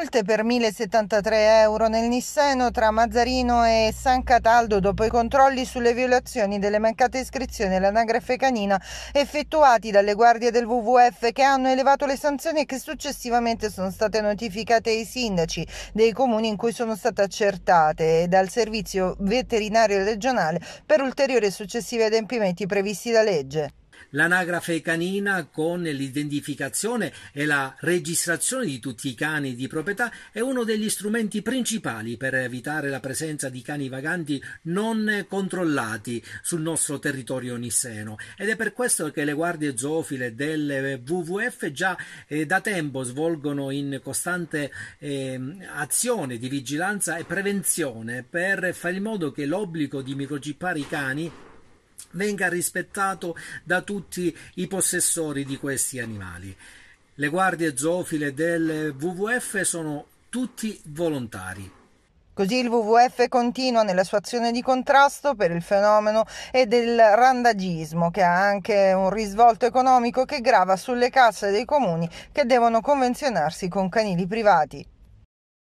multe per 1073 euro nel Nisseno tra Mazzarino e San Cataldo dopo i controlli sulle violazioni delle mancate iscrizioni all'anagrafe canina effettuati dalle guardie del WWF che hanno elevato le sanzioni e che successivamente sono state notificate ai sindaci dei comuni in cui sono state accertate e dal servizio veterinario regionale per ulteriori e successivi adempimenti previsti da legge l'anagrafe canina con l'identificazione e la registrazione di tutti i cani di proprietà è uno degli strumenti principali per evitare la presenza di cani vaganti non controllati sul nostro territorio nisseno ed è per questo che le guardie zoofile del WWF già eh, da tempo svolgono in costante eh, azione di vigilanza e prevenzione per fare in modo che l'obbligo di microchippare i cani venga rispettato da tutti i possessori di questi animali. Le guardie zoofile del WWF sono tutti volontari. Così il WWF continua nella sua azione di contrasto per il fenomeno e del randagismo, che ha anche un risvolto economico che grava sulle casse dei comuni che devono convenzionarsi con canili privati.